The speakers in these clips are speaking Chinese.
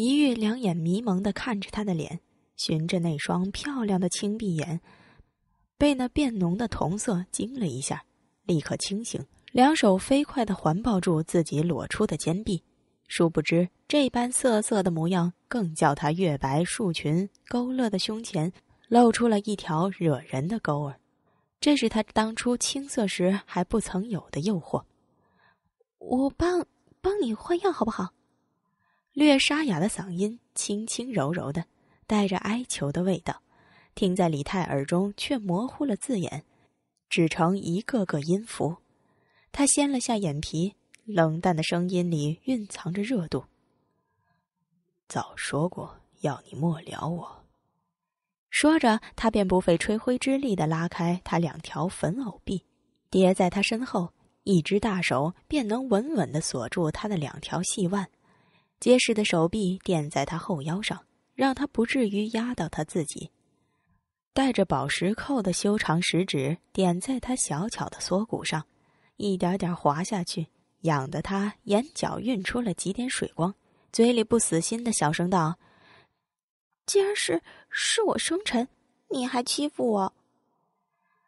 一玉两眼迷蒙的看着他的脸，寻着那双漂亮的青碧眼，被那变浓的瞳色惊了一下，立刻清醒，两手飞快的环抱住自己裸出的肩臂。殊不知这般瑟瑟的模样，更叫他月白束裙勾勒的胸前露出了一条惹人的沟儿。这是他当初青涩时还不曾有的诱惑。我帮帮你换药好不好？略沙哑的嗓音，轻轻柔柔的，带着哀求的味道，听在李泰耳中却模糊了字眼，只成一个个音符。他掀了下眼皮，冷淡的声音里蕴藏着热度。早说过要你莫撩我。说着，他便不费吹灰之力的拉开他两条粉藕臂，叠在他身后，一只大手便能稳稳的锁住他的两条细腕。结实的手臂垫在他后腰上，让他不至于压到他自己。带着宝石扣的修长食指点在他小巧的锁骨上，一点点滑下去，痒得他眼角晕出了几点水光。嘴里不死心的小声道：“今儿是是我生辰，你还欺负我？”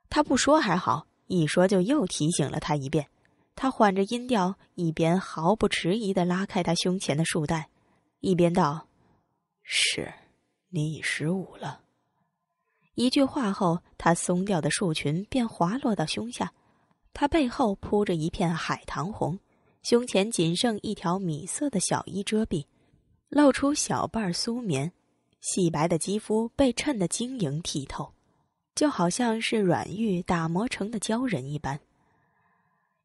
他不说还好，一说就又提醒了他一遍。他缓着音调，一边毫不迟疑地拉开他胸前的束带，一边道：“是，你已十五了。”一句话后，他松掉的束裙便滑落到胸下，他背后铺着一片海棠红，胸前仅剩一条米色的小衣遮蔽，露出小半儿酥绵，细白的肌肤被衬得晶莹剔透，就好像是软玉打磨成的鲛人一般。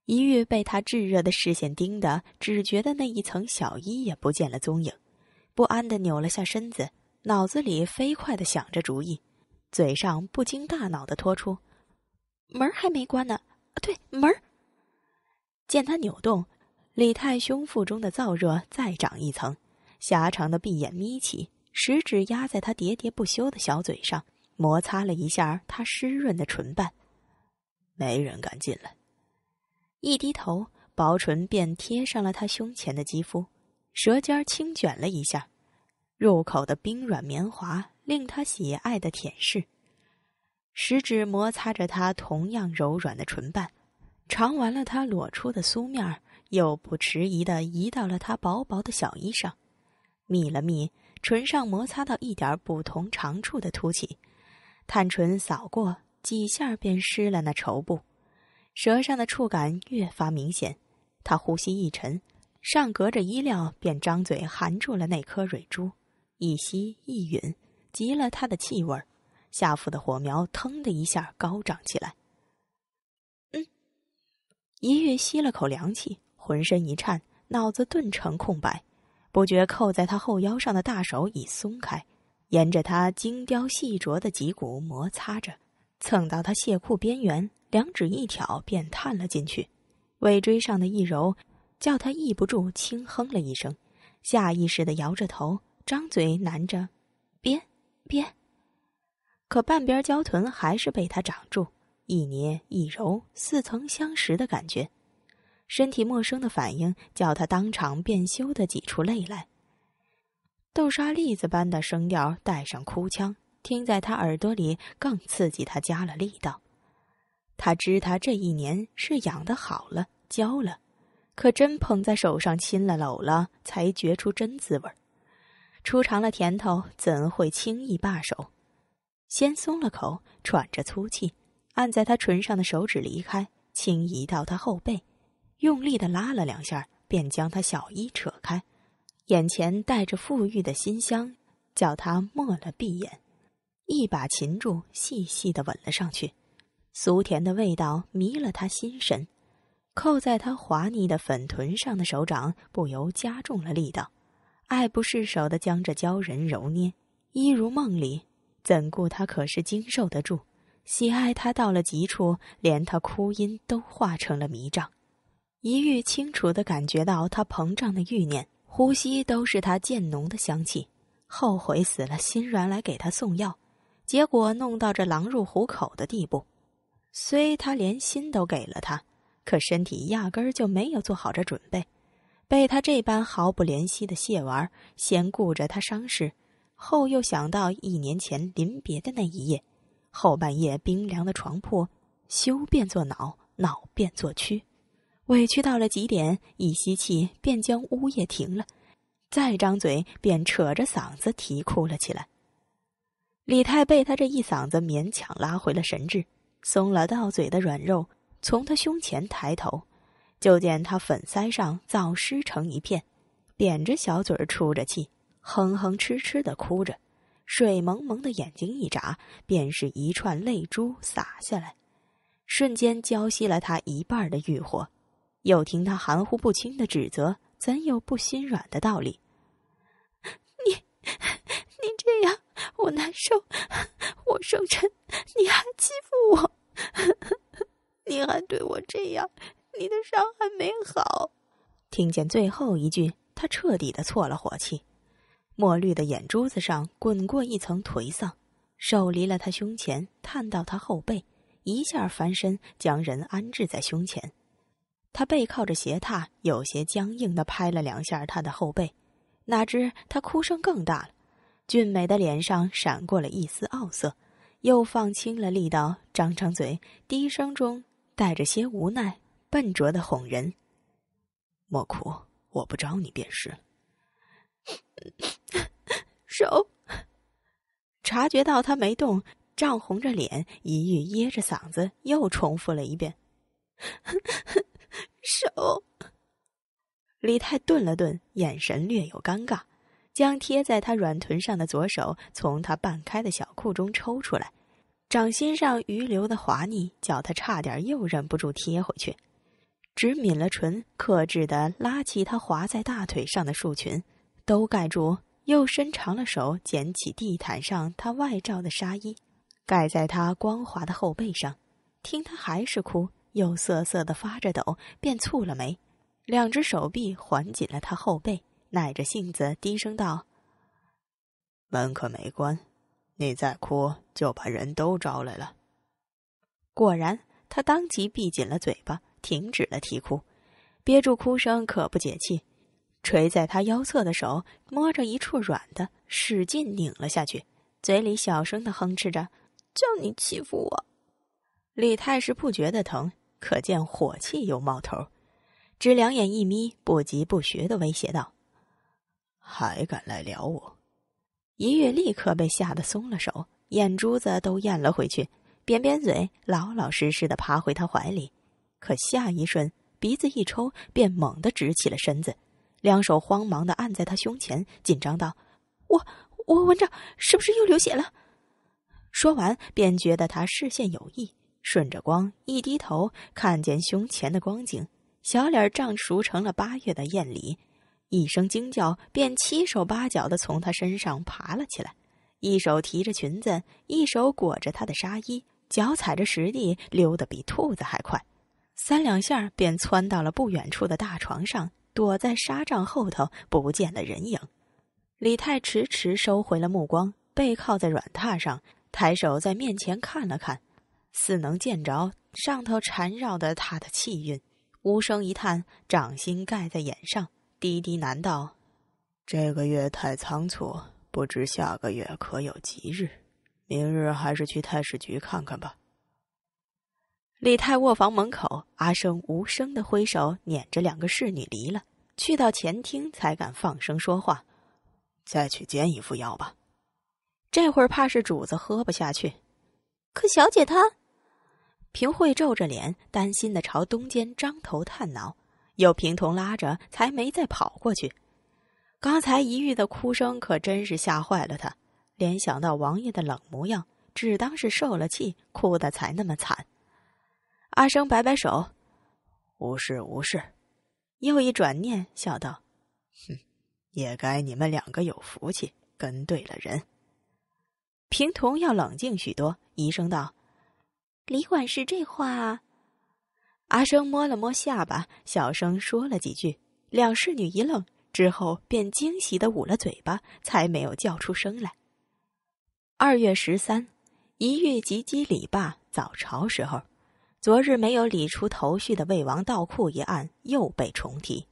一遇被他炙热的视线盯得，只觉得那一层小衣也不见了踪影，不安的扭了下身子，脑子里飞快的想着主意，嘴上不经大脑的脱出：“门还没关呢。”对，门见他扭动，李太胸腹中的燥热再涨一层，狭长的闭眼眯起，食指压在他喋喋不休的小嘴上，摩擦了一下他湿润的唇瓣。没人敢进来。一低头，薄唇便贴上了他胸前的肌肤，舌尖轻卷了一下，入口的冰软绵滑，令他喜爱的舔舐。食指摩擦着他同样柔软的唇瓣，尝完了他裸出的酥面，又不迟疑地移到了他薄薄的小衣裳，抿了抿唇上，摩擦到一点不同长处的凸起，探唇扫过几下，便湿了那绸布。舌上的触感越发明显，他呼吸一沉，上隔着衣料便张嘴含住了那颗蕊珠，一吸一吮，极了他的气味，下腹的火苗腾的一下高涨起来。嗯，一月吸了口凉气，浑身一颤，脑子顿成空白，不觉扣在他后腰上的大手已松开，沿着他精雕细琢的脊骨摩擦着，蹭到他泄库边缘。两指一挑，便探了进去，尾椎上的一揉，叫他抑不住轻哼了一声，下意识的摇着头，张嘴喃着：“别，别。”可半边焦臀还是被他掌住，一捏一揉，似曾相识的感觉，身体陌生的反应叫他当场便羞得挤出泪来。豆沙栗子般的声调带上哭腔，听在他耳朵里更刺激他加了力道。他知他这一年是养的好了，教了，可真捧在手上亲了搂了，才觉出真滋味儿。初尝了甜头，怎会轻易罢手？先松了口，喘着粗气，按在他唇上的手指离开，轻移到他后背，用力的拉了两下，便将他小衣扯开，眼前带着馥郁的馨香，叫他没了闭眼，一把擒住，细细的吻了上去。苏甜的味道迷了他心神，扣在他滑腻的粉臀上的手掌不由加重了力道，爱不释手的将这鲛人揉捏，一如梦里。怎顾他可是经受得住？喜爱他到了极处，连他哭音都化成了迷障。一遇清楚地感觉到他膨胀的欲念，呼吸都是他渐浓的香气。后悔死了，心软来给他送药，结果弄到这狼入虎口的地步。虽他连心都给了他，可身体压根儿就没有做好这准备，被他这般毫不怜惜的谢玩，先顾着他伤势，后又想到一年前临别的那一夜，后半夜冰凉的床铺，羞变作恼，恼变作屈，委屈到了极点，一吸气便将呜咽停了，再张嘴便扯着嗓子啼哭了起来。李太被他这一嗓子勉强拉回了神智。松了到嘴的软肉，从他胸前抬头，就见他粉腮上燥湿成一片，扁着小嘴儿出着气，哼哼哧哧的哭着，水蒙蒙的眼睛一眨，便是一串泪珠洒下来，瞬间浇熄了他一半的欲火。又听他含糊不清的指责，怎有不心软的道理？你，你这样我难受，我生辰你还欺负我。还对我这样，你的伤还没好。听见最后一句，他彻底的错了火气，墨绿的眼珠子上滚过一层颓丧，手离了他胸前，探到他后背，一下翻身将人安置在胸前。他背靠着鞋踏，有些僵硬的拍了两下他的后背，哪知他哭声更大了，俊美的脸上闪过了一丝傲色，又放轻了力道，张张嘴，低声中。带着些无奈、笨拙的哄人，莫哭，我不招你便是。手，察觉到他没动，涨红着脸，一欲噎着嗓子，又重复了一遍。手。李太顿了顿，眼神略有尴尬，将贴在他软臀上的左手从他半开的小裤中抽出来。掌心上余留的滑腻，叫他差点又忍不住贴回去，只抿了唇，克制的拉起他滑在大腿上的束裙，都盖住，又伸长了手捡起地毯上他外罩的纱衣，盖在他光滑的后背上。听他还是哭，又瑟瑟的发着抖，便蹙了眉，两只手臂环紧了他后背，耐着性子低声道：“门可没关。”你再哭，就把人都招来了。果然，他当即闭紧了嘴巴，停止了啼哭，憋住哭声可不解气。垂在他腰侧的手摸着一处软的，使劲拧了下去，嘴里小声的哼哧着：“叫你欺负我！”李太师不觉得疼，可见火气又冒头，只两眼一眯，不疾不徐的威胁道：“还敢来撩我？”一月立刻被吓得松了手，眼珠子都咽了回去，扁扁嘴，老老实实的爬回他怀里。可下一瞬，鼻子一抽，便猛地直起了身子，两手慌忙的按在他胸前，紧张道：“我我闻着是不是又流血了？”说完，便觉得他视线有异，顺着光一低头，看见胸前的光景，小脸儿涨熟成了八月的艳梨。一声惊叫，便七手八脚的从他身上爬了起来，一手提着裙子，一手裹着他的纱衣，脚踩着石地溜得比兔子还快，三两下便窜到了不远处的大床上，躲在纱帐后头不见了人影。李太迟迟收回了目光，背靠在软榻上，抬手在面前看了看，似能见着上头缠绕的他的气韵，无声一叹，掌心盖在眼上。低低喃道：“这个月太仓促，不知下个月可有吉日。明日还是去太史局看看吧。”李太卧房门口，阿生无声的挥手，撵着两个侍女离了。去到前厅，才敢放声说话：“再去煎一副药吧。这会儿怕是主子喝不下去。可小姐她……”平惠皱着脸，担心的朝东间张头探脑。有平童拉着，才没再跑过去。刚才一遇的哭声，可真是吓坏了他。联想到王爷的冷模样，只当是受了气，哭的才那么惨。阿生摆摆手，无事无事。又一转念，笑道：“哼，也该你们两个有福气，跟对了人。”平童要冷静许多，疑声道：“李管事这话……”阿生摸了摸下巴，小声说了几句，两侍女一愣，之后便惊喜的捂了嘴巴，才没有叫出声来。二月十三，一月及笄礼罢早朝时候，昨日没有理出头绪的魏王盗库一案又被重提，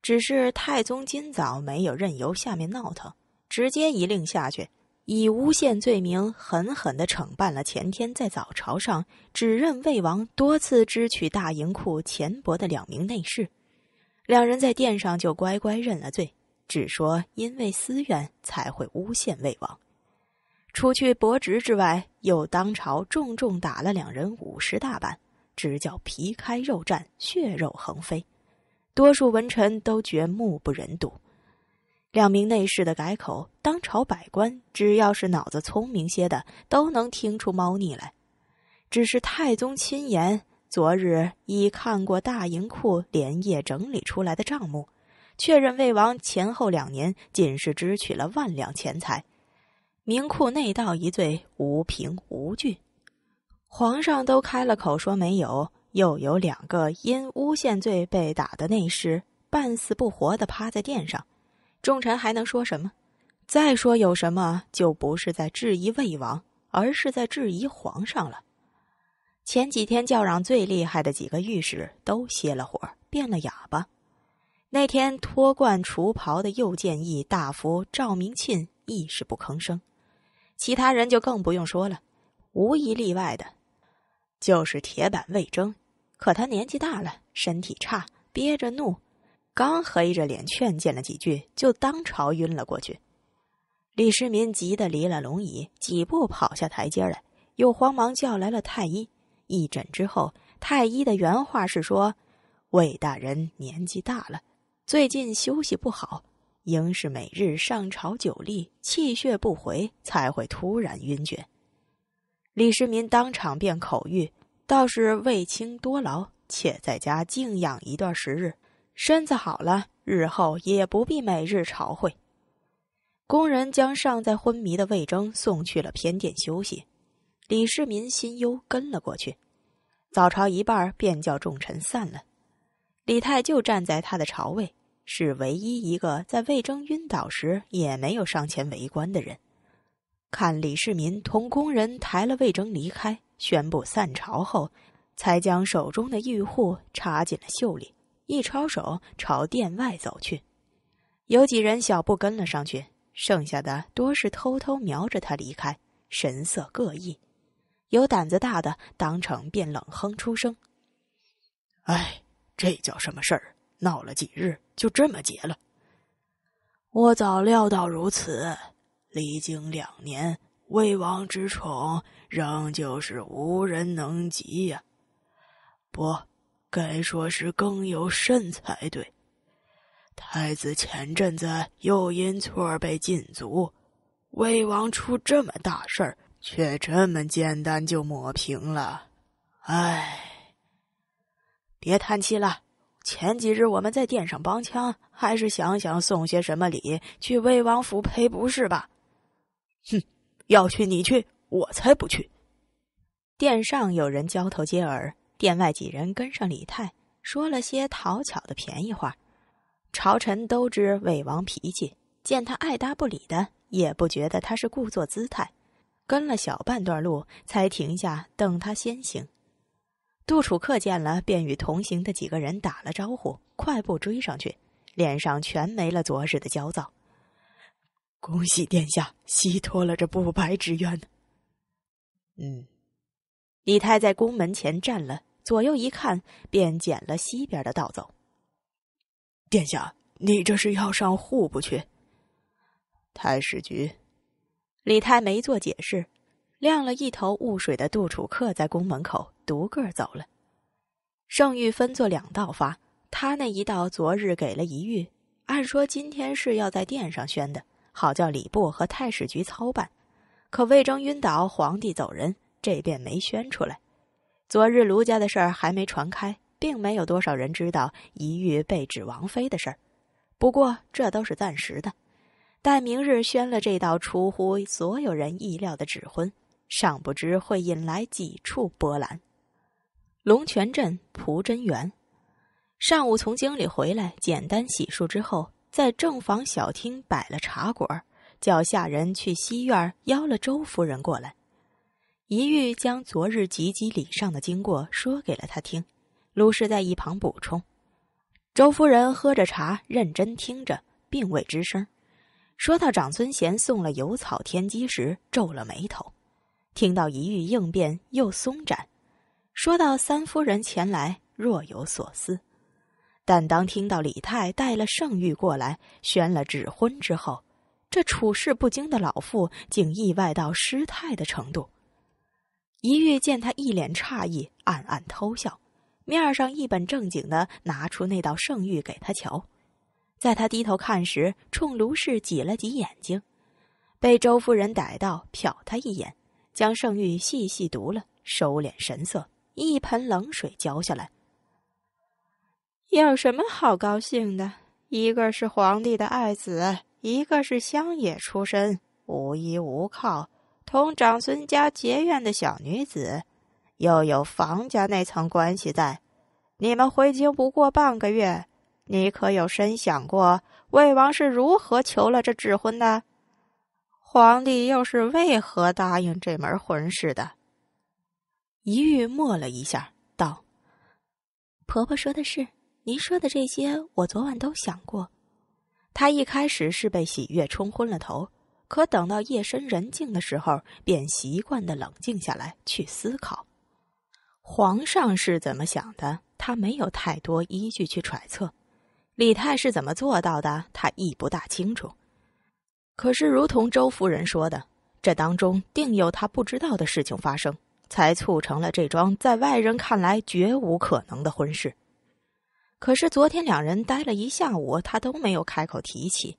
只是太宗今早没有任由下面闹腾，直接一令下去。以诬陷罪名，狠狠的惩办了前天在早朝上指认魏王多次支取大营库钱帛的两名内侍。两人在殿上就乖乖认了罪，只说因为私怨才会诬陷魏王。除去伯职之外，又当朝重重打了两人五十大板，直叫皮开肉绽，血肉横飞。多数文臣都觉目不忍睹。两名内侍的改口，当朝百官只要是脑子聪明些的，都能听出猫腻来。只是太宗亲言，昨日已看过大银库连夜整理出来的账目，确认魏王前后两年仅是支取了万两钱财，明库内盗一罪无凭无据。皇上都开了口说没有，又有两个因诬陷罪被打的内侍半死不活的趴在殿上。众臣还能说什么？再说有什么，就不是在质疑魏王，而是在质疑皇上了。前几天叫嚷最厉害的几个御史都歇了火，变了哑巴。那天脱冠除袍的右建议大夫赵明庆亦是不吭声，其他人就更不用说了，无一例外的，就是铁板魏征。可他年纪大了，身体差，憋着怒。刚黑着脸劝谏了几句，就当朝晕了过去。李世民急得离了龙椅，几步跑下台阶来，又慌忙叫来了太医。一诊之后，太医的原话是说：“魏大人年纪大了，最近休息不好，应是每日上朝久立，气血不回，才会突然晕厥。”李世民当场便口谕：“倒是魏青多劳，且在家静养一段时日。”身子好了，日后也不必每日朝会。工人将尚在昏迷的魏征送去了偏殿休息。李世民心忧，跟了过去。早朝一半便叫众臣散了。李泰就站在他的朝位，是唯一一个在魏征晕倒时也没有上前围观的人。看李世民同工人抬了魏征离开，宣布散朝后，才将手中的玉户插进了袖里。一抄手朝殿外走去，有几人小步跟了上去，剩下的多是偷偷瞄着他离开，神色各异。有胆子大的，当场便冷哼出声：“哎，这叫什么事儿？闹了几日，就这么结了？我早料到如此。离京两年，魏王之宠仍旧是无人能及呀，不。”该说是更有甚才对。太子前阵子又因错被禁足，魏王出这么大事儿，却这么简单就抹平了，唉。别叹气了，前几日我们在殿上帮腔，还是想想送些什么礼去魏王府赔不是吧？哼，要去你去，我才不去。殿上有人交头接耳。殿外几人跟上李泰，说了些讨巧的便宜话。朝臣都知魏王脾气，见他爱答不理的，也不觉得他是故作姿态。跟了小半段路，才停下等他先行。杜楚客见了，便与同行的几个人打了招呼，快步追上去，脸上全没了昨日的焦躁。恭喜殿下，洗脱了这不白之冤。嗯，李泰在宫门前站了。左右一看，便捡了西边的道走。殿下，你这是要上户部去？太史局，李泰没做解释，晾了一头雾水的杜楚客在宫门口独个儿走了。圣谕分作两道发，他那一道昨日给了一玉，按说今天是要在殿上宣的，好叫礼部和太史局操办。可魏征晕倒，皇帝走人，这便没宣出来。昨日卢家的事儿还没传开，并没有多少人知道一玉被指王妃的事儿。不过这都是暂时的，待明日宣了这道出乎所有人意料的指婚，尚不知会引来几处波澜。龙泉镇蒲真园，上午从京里回来，简单洗漱之后，在正房小厅摆了茶馆，叫下人去西院邀了周夫人过来。一玉将昨日吉笄礼上的经过说给了他听，鲁氏在一旁补充。周夫人喝着茶，认真听着，并未吱声。说到长孙贤送了油草天机时，皱了眉头；听到一玉应变又松展，说到三夫人前来，若有所思。但当听到李泰带了圣玉过来，宣了指婚之后，这处事不惊的老妇竟意外到失态的程度。一玉见他一脸诧异，暗暗偷笑，面上一本正经地拿出那道圣谕给他瞧，在他低头看时，冲卢氏挤了挤眼睛，被周夫人逮到，瞟他一眼，将圣谕细细读了，收敛神色，一盆冷水浇下来。有什么好高兴的？一个是皇帝的爱子，一个是乡野出身，无依无靠。同长孙家结怨的小女子，又有房家那层关系在。你们回京不过半个月，你可有深想过魏王是如何求了这智婚的？皇帝又是为何答应这门婚事的？一玉默了一下，道：“婆婆说的是，您说的这些我昨晚都想过。他一开始是被喜悦冲昏了头。”可等到夜深人静的时候，便习惯的冷静下来去思考，皇上是怎么想的？他没有太多依据去揣测，李泰是怎么做到的？他亦不大清楚。可是，如同周夫人说的，这当中定有他不知道的事情发生，才促成了这桩在外人看来绝无可能的婚事。可是昨天两人待了一下午，他都没有开口提起。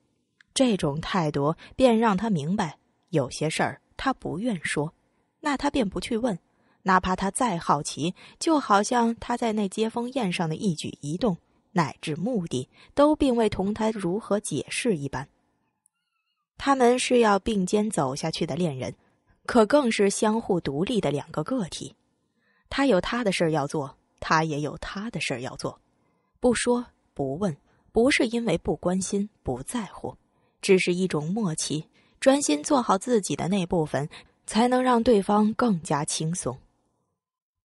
这种态度便让他明白，有些事儿他不愿说，那他便不去问。哪怕他再好奇，就好像他在那接风宴上的一举一动乃至目的，都并未同他如何解释一般。他们是要并肩走下去的恋人，可更是相互独立的两个个体。他有他的事儿要做，他也有他的事儿要做。不说不问，不是因为不关心不在乎。只是一种默契，专心做好自己的那部分，才能让对方更加轻松。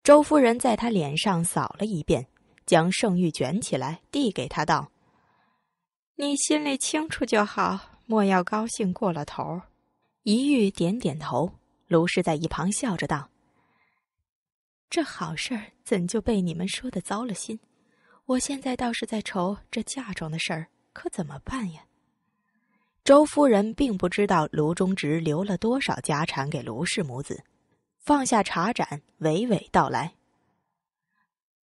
周夫人在他脸上扫了一遍，将圣玉卷起来递给他道：“你心里清楚就好，莫要高兴过了头。”一玉点点头，卢氏在一旁笑着道：“这好事儿怎就被你们说的糟了心？我现在倒是在愁这嫁妆的事儿，可怎么办呀？”周夫人并不知道卢中直留了多少家产给卢氏母子，放下茶盏，娓娓道来。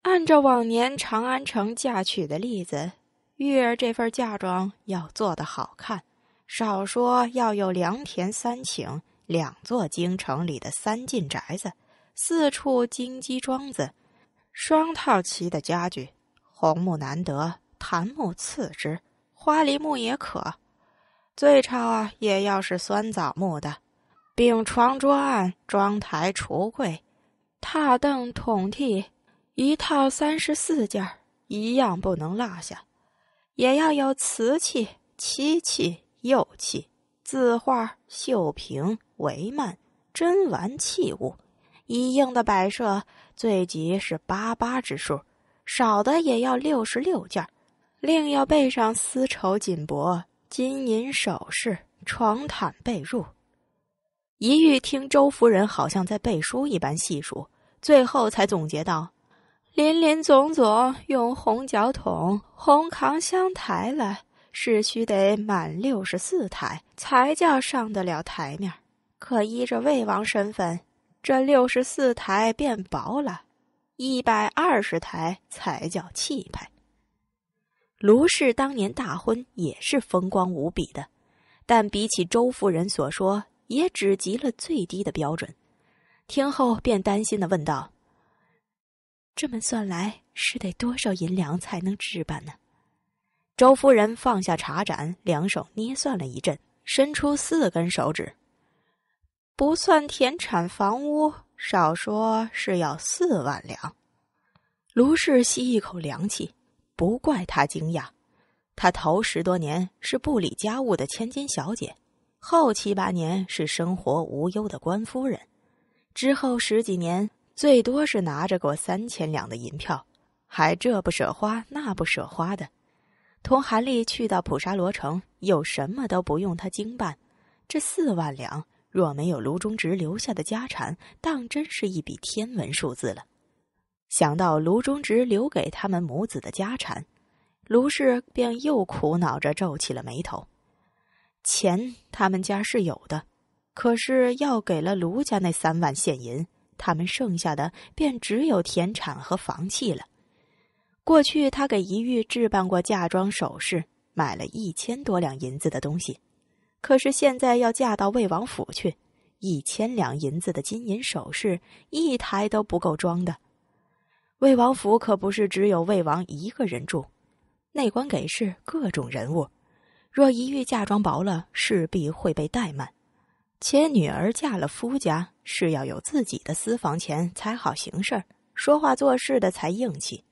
按照往年长安城嫁娶的例子，玉儿这份嫁妆要做得好看，少说要有良田三顷，两座京城里的三进宅子，四处金鸡庄子，双套齐的家具，红木难得，檀木次之，花梨木也可。最差啊，也要是酸枣木的，并床桌案、妆台、橱柜、榻凳、桶屉一套三十四件，一样不能落下，也要有瓷器、漆器、釉器、字画、绣屏、帷幔、珍玩器物，一应的摆设最急是八八之数，少的也要六十六件，另要备上丝绸锦帛。金银首饰、床毯被褥，一遇听周夫人好像在背书一般细数，最后才总结道：“林林总总，用红脚桶、红扛香台来，是需得满六十四台才叫上得了台面。可依着魏王身份，这六十四台变薄了，一百二十台才叫气派。”卢氏当年大婚也是风光无比的，但比起周夫人所说，也只及了最低的标准。听后便担心的问道：“这么算来，是得多少银两才能置办呢？”周夫人放下茶盏，两手捏算了一阵，伸出四根手指：“不算田产房屋，少说是要四万两。”卢氏吸一口凉气。不怪他惊讶，他头十多年是不理家务的千金小姐，后七八年是生活无忧的官夫人，之后十几年最多是拿着过三千两的银票，还这不舍花那不舍花的。同韩立去到普沙罗城，又什么都不用他经办，这四万两若没有卢中直留下的家产，当真是一笔天文数字了。想到卢中直留给他们母子的家产，卢氏便又苦恼着皱起了眉头。钱他们家是有的，可是要给了卢家那三万现银，他们剩下的便只有田产和房契了。过去他给一玉置办过嫁妆首饰，买了一千多两银子的东西，可是现在要嫁到魏王府去，一千两银子的金银首饰一台都不够装的。魏王府可不是只有魏王一个人住，内官给事各种人物，若一遇嫁妆薄了，势必会被怠慢。且女儿嫁了夫家，是要有自己的私房钱才好行事，说话做事的才硬气。